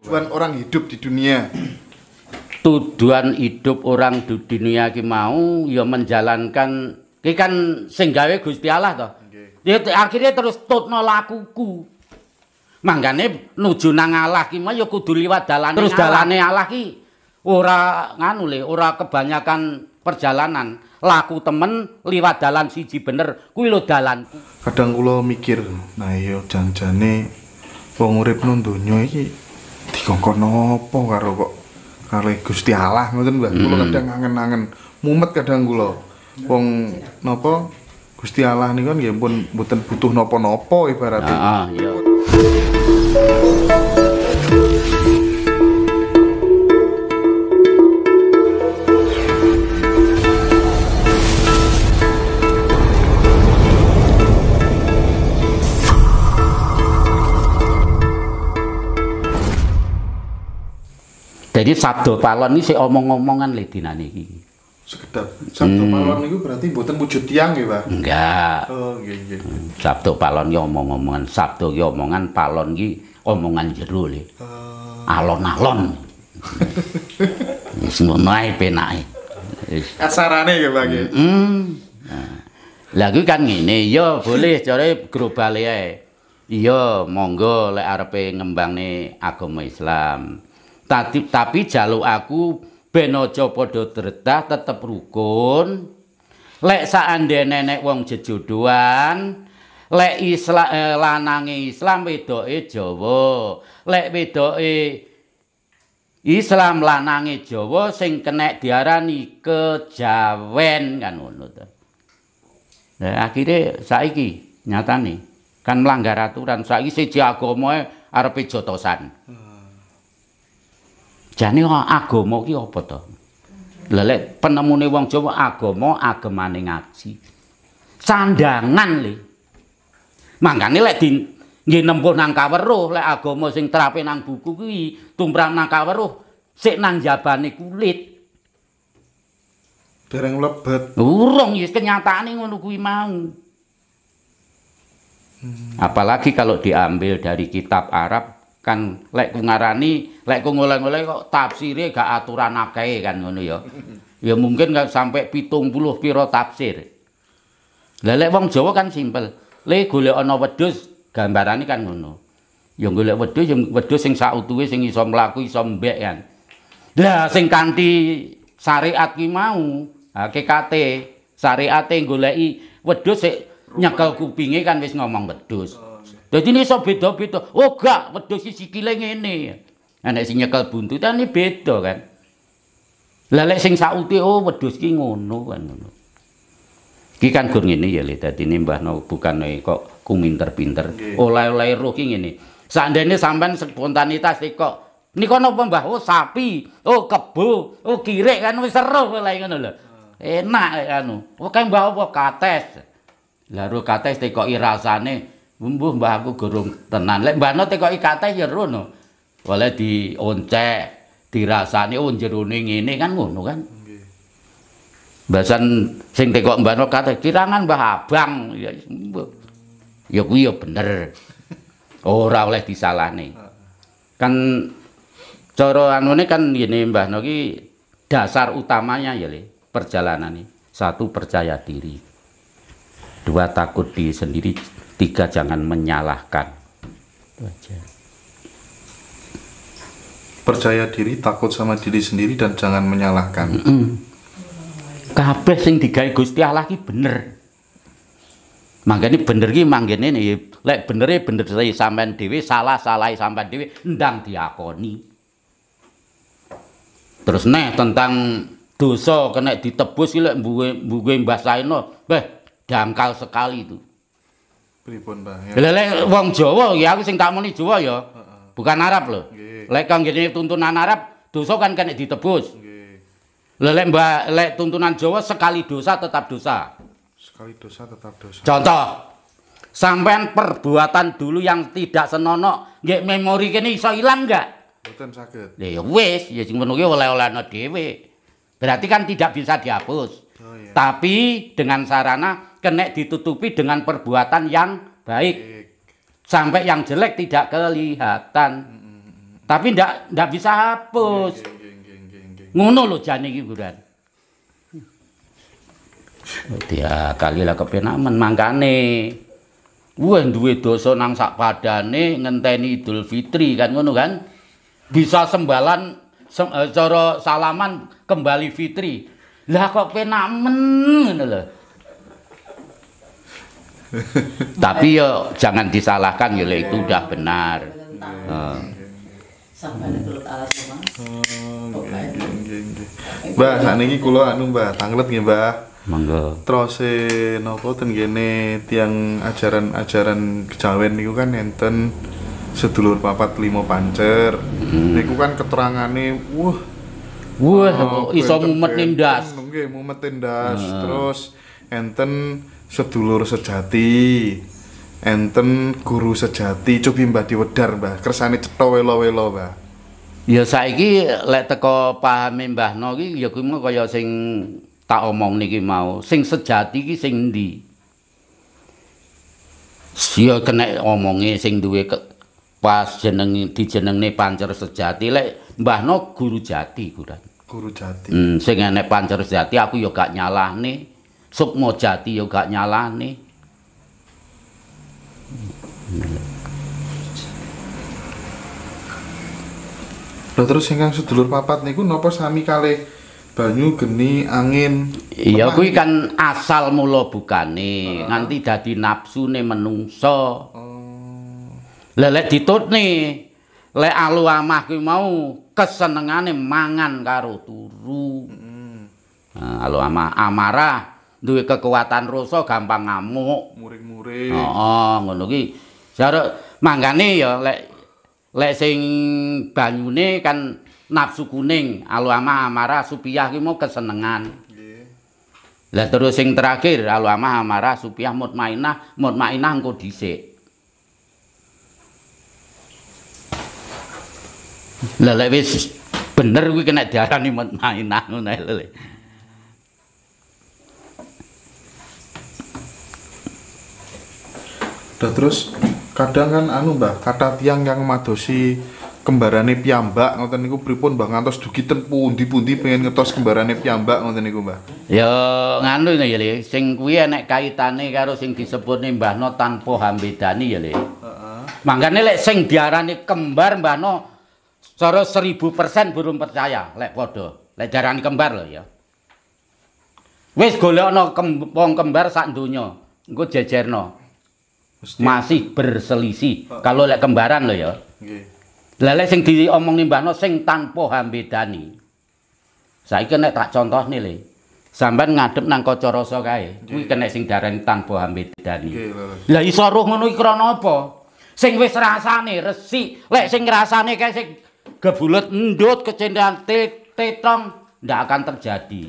tujuan orang hidup di dunia tujuan hidup orang di dunia ki mau ya menjalankan ki kan sing gawe Gusti Allah to okay. ya, akhirnya terus tutno lakuku mangkane nuju nang Allah ki mau ya kudu liwat dalane terus dalane Allah ki ora nganu le ora kebanyakan perjalanan laku temen liwat dalan siji bener kuwi lo dalan kadang kula mikir nah yo jan-jane wong urip nang donya iki dikongkon nopo karo kok karo Gusti Allah ngoten Mbah kula hmm. kadang angen-angen mumet kadang kula wong napa Gusti Allah niku nggih pun mboten butuh nopo nopo ibaratnya. Heeh, ah, ah, iya. Jadi sabdo palon ini saya omong-omongan lagi dina nih. Sekedap sabdo hmm. palon itu berarti buatan wujud tiang ya, Pak? Enggak. Oh, iya, iya. Sabdo palon ini omong-omongan, sabdo ini omongan palon ini omongan jeru le. Uh... Alon-alon. Semua naik penaik. Asarane ya, Pak. Ya? Hmm. Lagi kan ini, iya, yo boleh cari globale ae. Iya, monggo arpe ngembang nih agama Islam. tapi, tapi jaluk aku ben aja padha tretah tetep rukun lek saandene nek wong jejodohan lek eh, lanange islam wedoke jawa lek wedoke islam lanange jawa sing kenek diarani kejawen kan ngono to nah akhire saiki nyatane kan melanggar aturan saiki siji agame arepe jotosan hmm. Jane agama ki apa to? Lelek penemune wong Jawa agama agemane ngaji. Sandangan le. Mangkane lek di nggih nempuh nang kaweruh lek agama sing terapi nang buku kuwi tumrap nang kaweruh sik nang jabane kulit. Dereng lebet. Urung ya kenyataane ngono kuwi mau. Hmm. Apalagi kalau diambil dari kitab Arab kan lek ku ngarani lek ku ngoleh kok tafsire gak aturan akeh kan ngono ya ya mungkin kan sampai pitung puluh piro tafsir lah lek wong Jawa kan simpel le golek ana wedhus gambarane kan ngono ya golek wedhus ya wedhus sing sautuwe sing iso mlaku iso mbek kan lah sing kanthi syariat ki mau hakikate syariate goleki wedhus sik nyekel kupinge kan wis ngomong wedhus Jadi ini so beda beda. Oh gak, waktu si siki lagi ini. Anak sing nyekel buntut, ini beda kan. Lelek sing sauti, oh waktu si ngono kan. Ki kan gur ini ya lihat. Jadi ini mbah no bukan kok kuminter pinter. Oleh oleh roh king ini. Seandainya sampean spontanitas sih kok. Ini kok nopo mbah, oh sapi, oh kebo, oh kirek kan, wis seru lah ini lho. Enak kan, oh kayak mbah apa kates. Lalu kates tekok irasane. rasane mbuh mbah aku tenan. Lek mbah no tekoki kateh ya rono. Oleh dioncek, dirasani oh jerone ngene kan ngono kan. Nggih. Basan sing tekok mbah no kateh kirangan mbah abang ya mbuh. Ya kuwi ya bener. Ora oleh disalahne. Kan cara anune kan ngene mbah no ki dasar utamanya ya le perjalanan ini. Satu percaya diri. Dua takut diri sendiri Tiga, jangan menyalahkan. Percaya diri, takut sama diri sendiri, dan jangan menyalahkan. Mm yang Kabeh sing digawe Gusti Allah ki bener. makanya bener ki mangkene nih lek bener e bener saya sampean dhewe, salah salah sampean dhewe ndang diakoni. Terus nih tentang dosa kena ditebus lek mbuwe mbuwe Mbah Saeno, beh dangkal sekali itu. Pripun, Mbah? Ya. wong Jawa ya aku sing tak muni Jawa ya. Bukan Arab lho. Lek kang ngene tuntunan Arab, dosa kan kena ditebus. Nggih. Lek Mbah, lek tuntunan Jawa sekali dosa tetap dosa. Sekali dosa tetap dosa. Contoh. Sampean perbuatan dulu yang tidak senonok, nggih memori kene iso ilang enggak? Mboten saged. Lha ya wis, ya sing ngono oleh-olehane dhewe. Berarti kan tidak bisa dihapus. Oh, iya. Tapi dengan sarana kena ditutupi dengan perbuatan yang baik. baik. Sampai yang jelek tidak kelihatan. -hmm. Tapi ndak ndak bisa hapus. Ngono lo jane iki, oh, Dia kali lah kepenak men mangkane. Wah duwe dosa nang sak padane ngenteni Idul Fitri kan ngono kan. Bisa sembalan se eh, cara salaman kembali fitri. Lah kok penak men ngono Tapi yo jangan disalahkan ya itu udah benar. Iya, iya, iya. Sampai ya, oh, gitu? Mbah, sakniki kula anu Mbah, tanglet nih Mbah. Monggo. Terus napa ten kene tiang ajaran-ajaran kejawen niku kan enten sedulur papat limo pancer. Hmm. Niku kan nih, wah Wah, oh, iso mumet nindas. Nggih, mumet nindas. Nah. Terus enten sedulur sejati. Enten guru sejati, cobi mbah diwedar, Mbah. Kersane cetha welo-welo, Mbah. Ya saiki lek teko pahame Mbah No iki ya kuwi kaya sing tak omong niki mau. Sing sejati iki sing ndi? Sia ya, kena omonge sing duwe pas jeneng dijenengne pancer sejati lek mbahno guru jati kurang Guru Jati. Hmm, sing enek pancerus Jati aku nyala gak nyalahne. Sukmo Jati ya gak nih. Lho terus ingkang sedulur papat niku napa sami kalih banyu, geni, angin. Iya kuwi kan asal mula bukane, uh. nganti dadi nafsune menungso. Oh. Lelek nih Lek alu amah kuwi mau kesenengane mangan karo turu. Mm. Nah, alo amarah duwe kekuatan rasa gampang ngamuk, muring-muring. Heeh, oh, ngono ki. Jare mangane ya lek lek sing banyune kan nafsu kuning, alo amarah supiah ki mau kesenengan. Lah terus sing terakhir alo amarah supiah mutmainah, mutmainah engko dhisik. Lah lek wis bener kuwi kena diarani mutmainah ngono lho. Udah terus kadang kan anu Mbah, kata tiang yang madosi kembarane piyambak ngoten niku pripun Mbah ngantos dugi ten pundi-pundi pengen ngetos kembarane piyambak ngoten niku Mbah. Ya nganu ya Le, sing kuwi enek kaitane karo sing nih Mbah No tanpa hambedani ya Le. Heeh. Uh -uh. Mangkane lek sing diarani kembar Mbah No Soro seribu persen burung percaya, lek podo, lek jaran kembar lho, ya. Wis golek no kembong kembar sak dunyo, gue jejer no. Masih berselisih, kalau lek kembaran lho, ya. Lele sing di omong nih no, sing tanpa hambedani. Saya kena tak contoh nih le. Sampai ngadep nang kocoroso kaya, gue kena sing jaran tanpa hambedani. Lah isoruh menuhi krono apa? Sing wis rasane resik. lek sing rasane kaya sing gebulet endut kecendaan tetong ndak akan terjadi.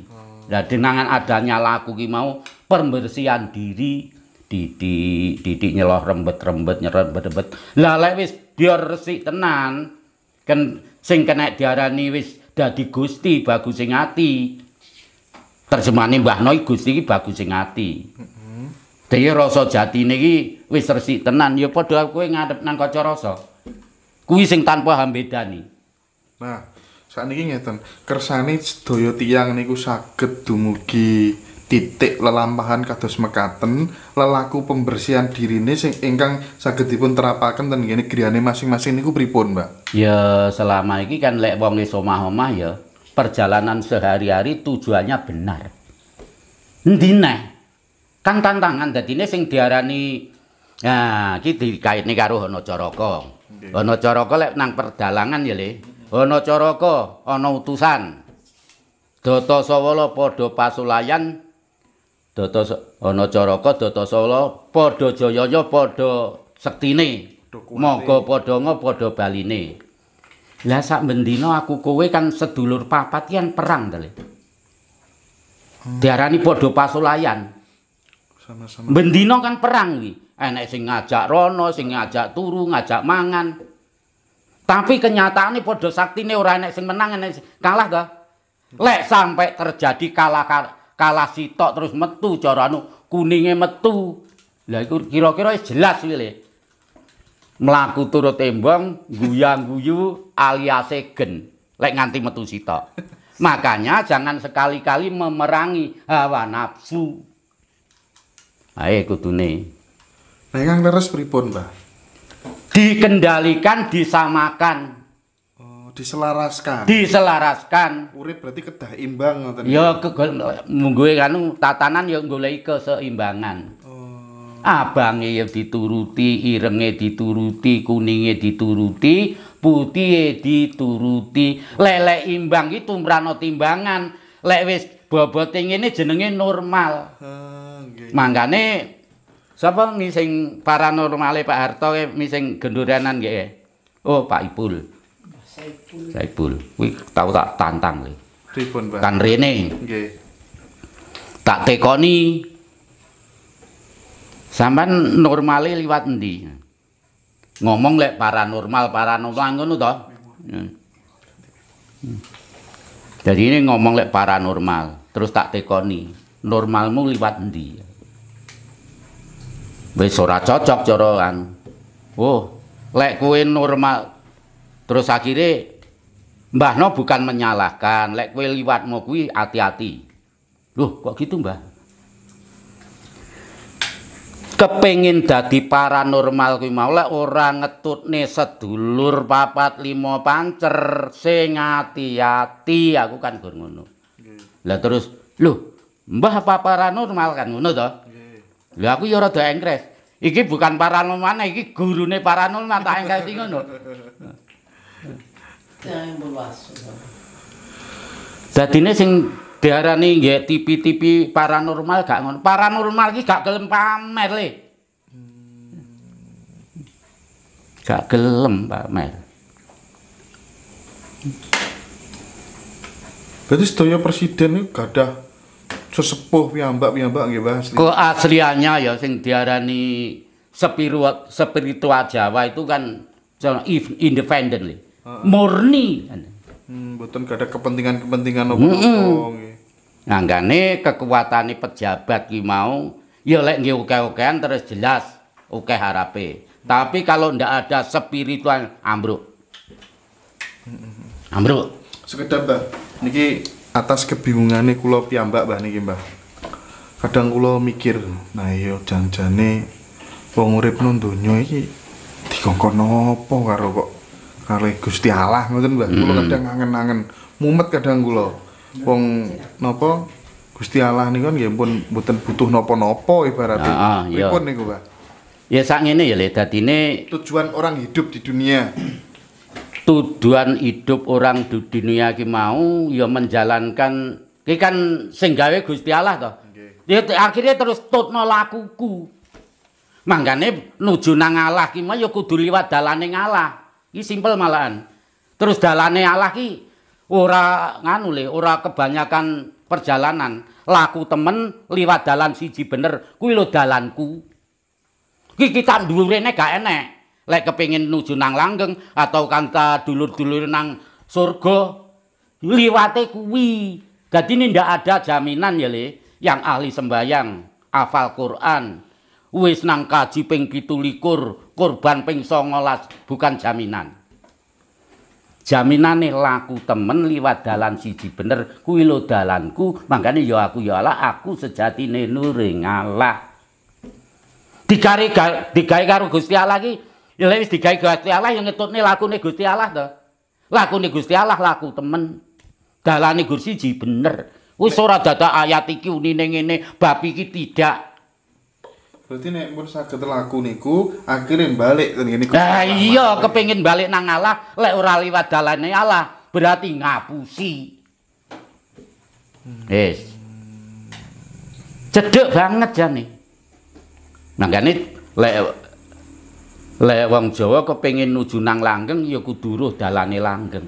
Nah, oh. dengan adanya laku ki mau pembersihan diri didik didik nyeloh rembet rembet nyeret rembet rembet lah wis biar resik tenan sing kena diarani wis dadi gusti bagus sing ati terjemahane mbah noi gusti ki bagus sing ati dhewe rasa jatine ki wis resik tenan ya padha kowe ngadep nang kaca rasa kuwi sing tanpa hambedani Nah, saat ini ngeten, kersane sedaya yang niku sakit dumugi titik lelampahan kados mekaten lelaku pembersihan diri ini sing ingkang sakit dipun terapakan dan gini griyane masing-masing niku pripun, Mbak? Ya, selama ini kan lek wong iso omah ya, perjalanan sehari-hari tujuannya benar. Endi Kan tantangan dadine sing diarani Nah, kita iki dikaitne karo Hanacaraka. Hanacaraka lek nang perdalangan ya, Le. ana caraka ana utusan datasawala padha pasulayan datas ana caraka datasawala padha jayaya padha sektine monggo padha nga padha baline lah sak mendina aku kowe kan sedulur papat yen perang to hmm. diarani padha pasulayan sama-sama kan perang iki enek sing ngajak rono sing ngajak turu ngajak mangan Tapi kenyataannya podo sakti ini orang enek sing menang kalah gak? Lek sampai terjadi kalah kalah, kalah sitok terus metu coranu kuningnya metu. Lah itu kira-kira jelas wile. melaku turut tembong, guyang-guyu alias gen. Lek nganti metu sitok. Makanya jangan sekali-kali memerangi hawa nafsu. ikut kudune. Nah, yang terus pripun, Pak. dikendalikan disamakan oh, diselaraskan diselaraskan urip berarti kedah imbang ya ke gue kan tatanan yang gue keseimbangan oh. abangnya yang dituruti irenge dituruti kuningnya dituruti putih dituruti lele imbang itu merano timbangan lewis bobot ini jenenge normal oh, okay. makanya Sapa ngising paranormale Pak Harto ke ngising gendurianan ke? Oh, Pak Ipul. Saipul. Saipul. Wih, tau tak tantang ke. Tipun, Pak. Kan Rene. Nge. Tak tekoni. Sampan normale liwat nanti. Ngomong lek paranormal, paranormal ngono toh. Hmm. Jadi ini ngomong lek paranormal. Terus tak tekoni. Normalmu liwat nanti. wis ora cocok cara kan. Oh, lek kowe normal terus akhirnya Mbah No bukan menyalahkan, lek kowe liwatmu kuwi hati-hati. Loh, kok gitu, Mbah? Kepengin dadi paranormal kuwi mau lek ora ngetutne sedulur papat lima pancer sing ati-ati aku kan gur ngono. Lah terus, loh, Mbah apa paranormal kan ngono to? Lha aku ya rada engkres. Iki bukan paranormal, iki gurune paranormal tak engkres iki ngono. Dadine sing diarani nggih tipi-tipi paranormal gak ngono. Paranormal iki gak gelem pamer le. Gak gelem pamer. Berarti sedaya presiden itu gak ada sesepuh piyambak-piyambak nggih Mbah asli. Keasliannya ya sing diarani spiritual spiritual Jawa itu kan independently. Uh -huh. Murni. Hmm, bukan ada kepentingan-kepentingan apa-apa nggih. kekuatan ini pejabat ki mau ya lek nggih oke-okean terus jelas oke harape. Tapi kalau ndak ada spiritual ambruk. Ambruk. Sekedar Mbah niki atas kebingungannya kulo piyambak bah nih mbah kadang kulo mikir nah iya janjane wong urip nang donya iki dikongkon apa karo kok karo Gusti Allah ngoten mbah kulo hmm. kadang ngangen angen mumet kadang kulo wong nopo, Gusti Allah kan, nggih pun mboten butuh nopo-nopo ibaratnya nah, pripun niku mbah ya sak ini ya le ini. tujuan orang hidup di dunia tuduhan hidup orang di dunia ki mau ya menjalankan ki kan sing gawe Gusti Allah to. Okay. Ya akhirnya terus tutno lakuku. Mangkane nuju nang Allah ki mah ya kudu liwat dalane Allah. Ki simpel malahan. Terus dalane Allah ki ora nganu le, ora kebanyakan perjalanan. Laku temen liwat dalan siji bener, kuwi lo dalanku. Ki kita ndurene gak enak. lek kepengin nuju nang langgeng atau kanca dulur-dulur nang surga liwate kuwi dadi ndak ada jaminan ya le yang ahli sembahyang hafal Quran wis nang kaji ping 17 kurban ping 19 bukan jaminan jaminane laku temen liwat dalan siji bener kuwi lo dalanku mangkane ya aku ya Allah aku sejatine nuring Allah digawe digawe karo Gusti Allah iki Ya wis digawe Gusti Allah ya ngetutne lakune Gusti Allah to. Lakune Gusti Allah laku temen. Dalane Gusti siji bener. Wis ora data ayat iki unine ngene, bab iki tidak. Berarti nek mbon saged laku niku akhire bali ngene Lah iya kepengin bali nang Allah lek ora liwat dalane Allah berarti ngapusi. Hmm. Wis. Hmm. banget jane. Nanggane lek Lek wong Jawa kepengin nuju nang langgeng ya kudu ruh dalane langgeng.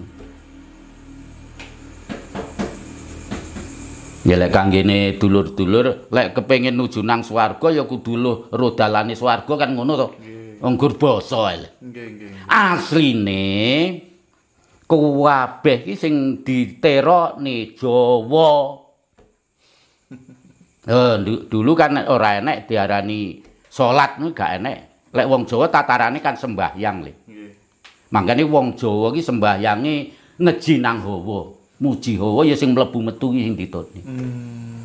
Ya lek kanggene dulur-dulur lek kepengin nuju nang swarga ya kudu ruh dalane swarga kan ngono to. Unggur basa lek. Nggih, nggih. Asline kuwabeh iki sing diterokne Jawa. Eh dulu kan ora enek diarani salat gak enek. lek wong Jawa tatarane kan sembahyang le. Nggih. wong Jawa iki sembahyange neji nang hawa, muji hawa ya sing mlebu metu iki sing ditutni. Hmm.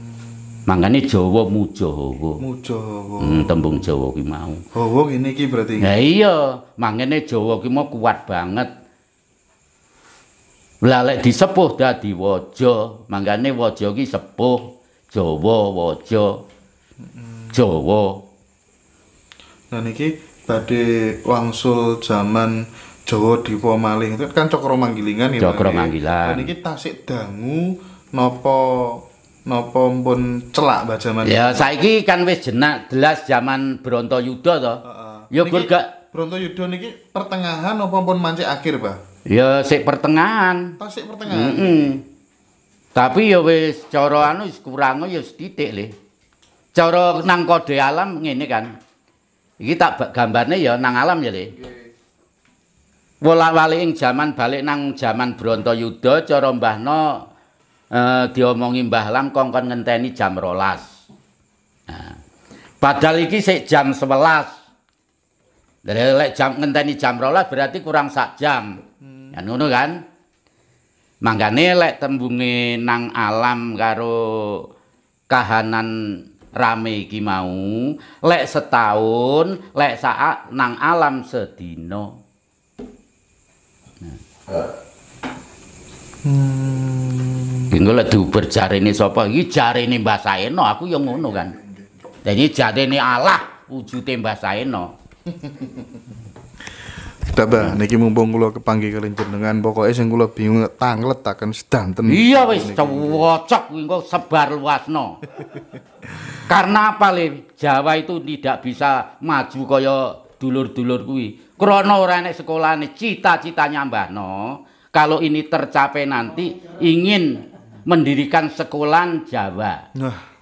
Mangane Jawa muja hawa. Muja hawa. Hmm, tembung Jawa ki mau. Hawa ngene iki berarti. Ya iya, mangane Jawa ki mau kuat banget. Lalek disepuh dadi waja, mangane waja ki sepuh Jawa waja. Hmm. Jawa. Jawa. nah niki tadi wangsul zaman Jawa Dewa Maling itu kan cokro Manggilingan ya cokro ya? Manggilan. Lah niki tasik dangu nopo nopo pun celak mbak zaman Ya saiki kan wis jenak jelas zaman yudo to. Heeh. Ya gur gak Yudo niki pertengahan nopo pun mancik akhir, Pak? Ya sik pertengahan. Tasik pertengahan. Mm -mm. Tapi ya wis cokro anu kurang ya sedikit le. Cara nang kode alam ngene kan. Iki tak gambarnya ya nang alam ya, Le. Wolak-walik ing jaman balik nang jaman Brontayuda cara Mbah No eh, diomongi Mbah Lam kongkon ngenteni jam rolas. Nah, padahal iki sik jam 11. Dari lek jam ngenteni jam rolas berarti kurang sak jam. Hmm. Ya ngono kan? Mangga nilai tembunge nang alam karo kahanan rame iki mau lek setahun lek saat nang alam sedina Hmm. lek duper jarene sapa iki jarene Mbah Saeno aku yang ngono kan. Dadi jarene Allah wujude Mbah Saeno. Tabah hmm. niki mumpung kula kepanggi kalih jenengan pokoke sing kula bingung tanglet taken sedanten. Iya wis cocok engko sebar luasno. Karena apa le Jawa itu tidak bisa maju kaya dulur-dulur kuwi. Krana ora enek sekolahane cita-citanya mbahno, kalau ini tercapai nanti ingin mendirikan sekolah Jawa. Nah.